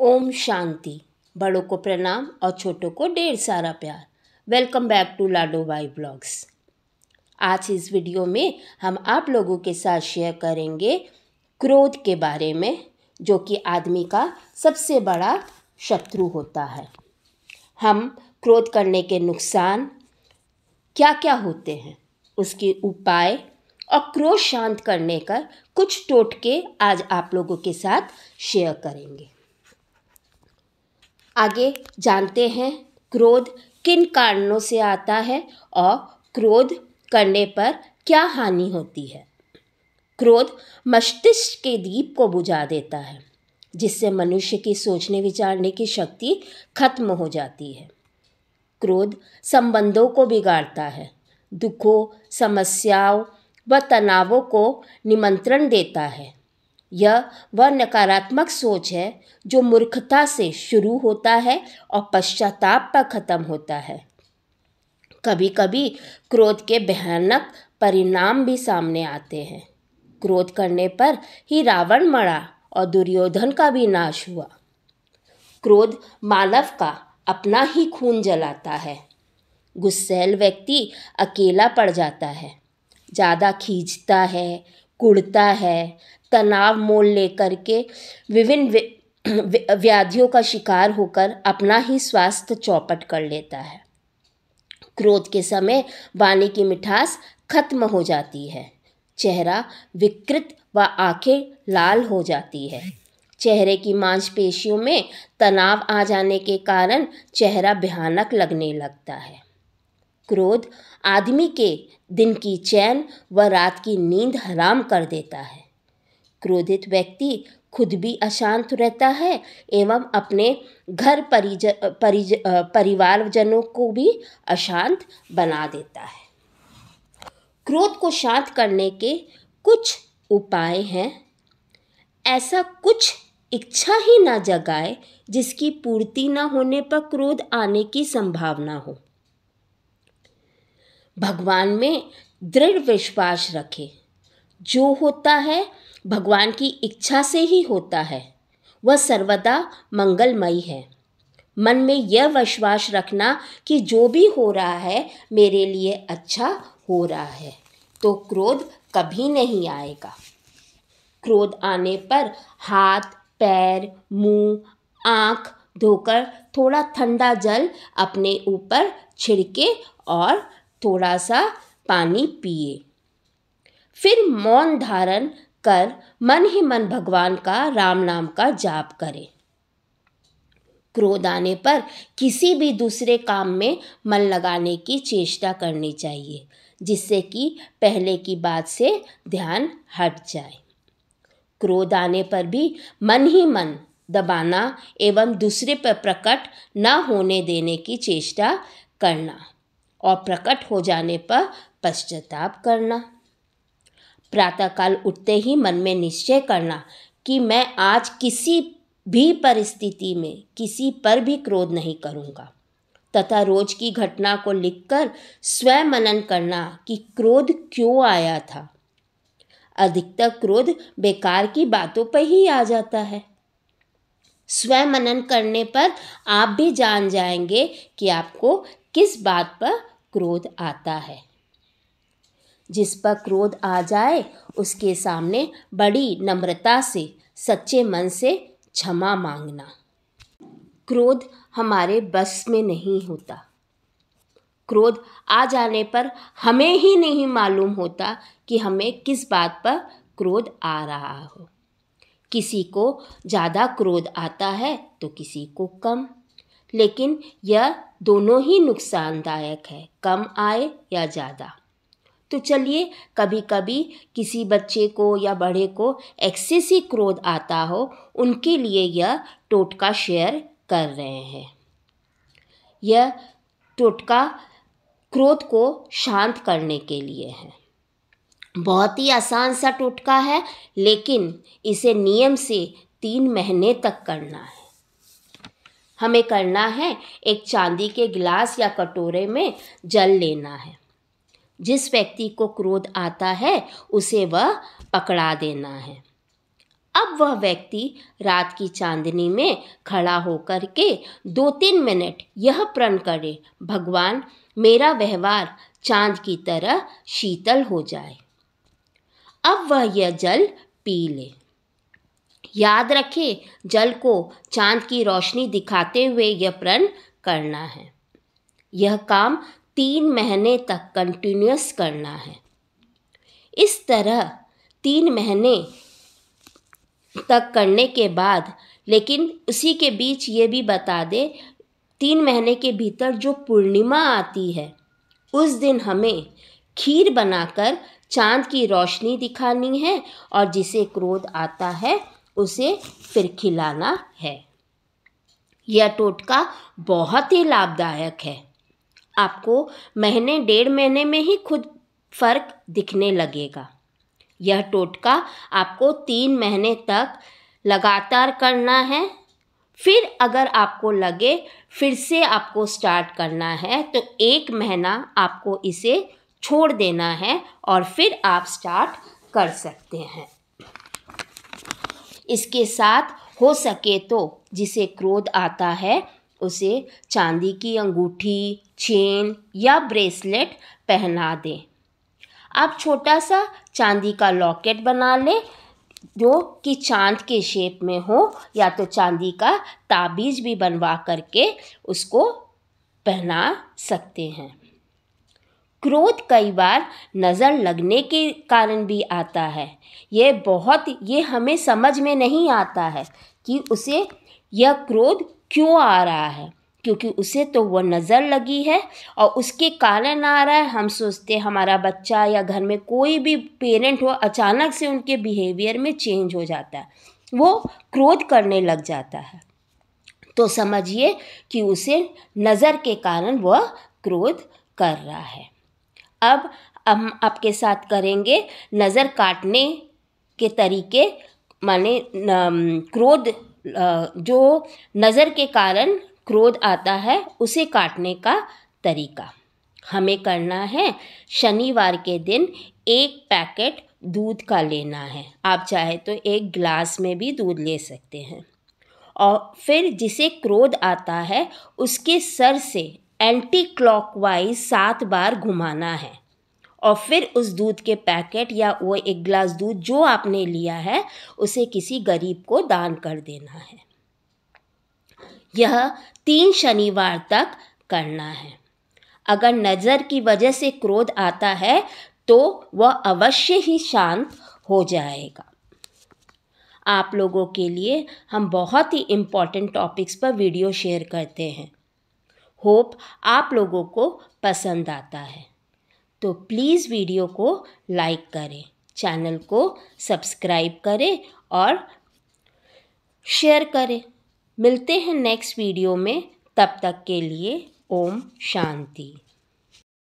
ओम शांति बड़ों को प्रणाम और छोटों को ढेर सारा प्यार welcome back to Lado by blogs आज इस वीडियो में हम आप लोगों के साथ शेयर करेंगे क्रोध के बारे में जो कि आदमी का सबसे बड़ा शत्रु होता है हम क्रोध करने के नुकसान क्या क्या होते हैं उसके उपाय और क्रोध शांत करने का कुछ टोटके आज आप लोगों के साथ शेयर करेंगे आगे जानते हैं क्रोध किन कारणों से आता है और क्रोध करने पर क्या हानि होती है क्रोध मस्तिष्क के दीप को बुझा देता है जिससे मनुष्य की सोचने विचारने की शक्ति खत्म हो जाती है क्रोध संबंधों को बिगाड़ता है दुखों समस्याओं व तनावों को निमंत्रण देता है यह वह नकारात्मक सोच है जो मूर्खता से शुरू होता है और पश्चाताप पर ख़त्म होता है कभी कभी क्रोध के भयानक परिणाम भी सामने आते हैं क्रोध करने पर ही रावण मरा और दुर्योधन का भी नाश हुआ क्रोध मानव का अपना ही खून जलाता है गुस्सेल व्यक्ति अकेला पड़ जाता है ज़्यादा खींचता है कुड़ता है तनाव मोल लेकर के विभिन्न व्याधियों का शिकार होकर अपना ही स्वास्थ्य चौपट कर लेता है क्रोध के समय वाणी की मिठास खत्म हो जाती है चेहरा विकृत व आंखें लाल हो जाती है चेहरे की मांसपेशियों में तनाव आ जाने के कारण चेहरा भयानक लगने लगता है क्रोध आदमी के दिन की चैन व रात की नींद हराम कर देता है क्रोधित व्यक्ति खुद भी अशांत रहता है एवं अपने घर परिज परिज परिवारजनों को भी अशांत बना देता है क्रोध को शांत करने के कुछ उपाय हैं ऐसा कुछ इच्छा ही ना जगाए जिसकी पूर्ति ना होने पर क्रोध आने की संभावना हो भगवान में दृढ़ विश्वास रखे जो होता है भगवान की इच्छा से ही होता है वह सर्वदा मंगलमयी है मन में यह विश्वास रखना कि जो भी हो रहा है मेरे लिए अच्छा हो रहा है तो क्रोध कभी नहीं आएगा क्रोध आने पर हाथ पैर मुंह आँख धोकर थोड़ा ठंडा जल अपने ऊपर छिड़के और थोड़ा सा पानी पिए फिर मौन धारण कर मन ही मन भगवान का राम नाम का जाप करें क्रोध आने पर किसी भी दूसरे काम में मन लगाने की चेष्टा करनी चाहिए जिससे कि पहले की बात से ध्यान हट जाए क्रोध आने पर भी मन ही मन दबाना एवं दूसरे पर प्रकट न होने देने की चेष्टा करना और प्रकट हो जाने पर पश्चाताप करना प्रातःकाल उठते ही मन में निश्चय करना कि मैं आज किसी भी परिस्थिति में किसी पर भी क्रोध नहीं करूँगा तथा रोज की घटना को लिखकर स्वयं मनन करना कि क्रोध क्यों आया था अधिकतर क्रोध बेकार की बातों पर ही आ जाता है स्वयं मनन करने पर आप भी जान जाएंगे कि आपको किस बात पर क्रोध आता है जिस पर क्रोध आ जाए उसके सामने बड़ी नम्रता से सच्चे मन से क्षमा मांगना क्रोध हमारे बस में नहीं होता क्रोध आ जाने पर हमें ही नहीं मालूम होता कि हमें किस बात पर क्रोध आ रहा हो किसी को ज़्यादा क्रोध आता है तो किसी को कम लेकिन यह दोनों ही नुकसानदायक है कम आय या ज़्यादा तो चलिए कभी कभी किसी बच्चे को या बड़े को एक्सेसी क्रोध आता हो उनके लिए यह टोटका शेयर कर रहे हैं यह टोटका क्रोध को शांत करने के लिए है बहुत ही आसान सा टोटका है लेकिन इसे नियम से तीन महीने तक करना है हमें करना है एक चांदी के गिलास या कटोरे में जल लेना है जिस व्यक्ति को क्रोध आता है उसे वह पकड़ा देना है अब वह व्यक्ति रात की चांदनी में खड़ा होकर के दो तीन मिनट यह प्रण करे भगवान मेरा व्यवहार चांद की तरह शीतल हो जाए अब वह यह जल पी ले याद रखें जल को चांद की रोशनी दिखाते हुए यह प्रण करना है यह काम तीन महीने तक कंटिन्यूस करना है इस तरह तीन महीने तक करने के बाद लेकिन उसी के बीच ये भी बता दे तीन महीने के भीतर जो पूर्णिमा आती है उस दिन हमें खीर बनाकर चांद की रोशनी दिखानी है और जिसे क्रोध आता है उसे फिर खिलाना है यह टोटका बहुत ही लाभदायक है आपको महीने डेढ़ महीने में ही खुद फर्क दिखने लगेगा यह टोटका आपको तीन महीने तक लगातार करना है फिर अगर आपको लगे फिर से आपको स्टार्ट करना है तो एक महीना आपको इसे छोड़ देना है और फिर आप स्टार्ट कर सकते हैं इसके साथ हो सके तो जिसे क्रोध आता है उसे चांदी की अंगूठी चेन या ब्रेसलेट पहना दें आप छोटा सा चांदी का लॉकेट बना लें जो कि चांद के शेप में हो या तो चांदी का ताबीज भी बनवा करके उसको पहना सकते हैं क्रोध कई बार नज़र लगने के कारण भी आता है ये बहुत ये हमें समझ में नहीं आता है कि उसे यह क्रोध क्यों आ रहा है क्योंकि उसे तो वह नज़र लगी है और उसके कारण आ रहा है हम सोचते हमारा बच्चा या घर में कोई भी पेरेंट हो अचानक से उनके बिहेवियर में चेंज हो जाता है वो क्रोध करने लग जाता है तो समझिए कि उसे नज़र के कारण वह क्रोध कर रहा है अब हम आपके साथ करेंगे नज़र काटने के तरीके माने क्रोध जो नज़र के कारण क्रोध आता है उसे काटने का तरीका हमें करना है शनिवार के दिन एक पैकेट दूध का लेना है आप चाहे तो एक गिलास में भी दूध ले सकते हैं और फिर जिसे क्रोध आता है उसके सर से एंटी क्लॉकवाइज सात बार घुमाना है और फिर उस दूध के पैकेट या वो एक गिलास दूध जो आपने लिया है उसे किसी गरीब को दान कर देना है यह तीन शनिवार तक करना है अगर नज़र की वजह से क्रोध आता है तो वह अवश्य ही शांत हो जाएगा आप लोगों के लिए हम बहुत ही इम्पॉर्टेंट टॉपिक्स पर वीडियो शेयर करते हैं होप आप लोगों को पसंद आता है तो प्लीज़ वीडियो को लाइक करें चैनल को सब्सक्राइब करें और शेयर करें मिलते हैं नेक्स्ट वीडियो में तब तक के लिए ओम शांति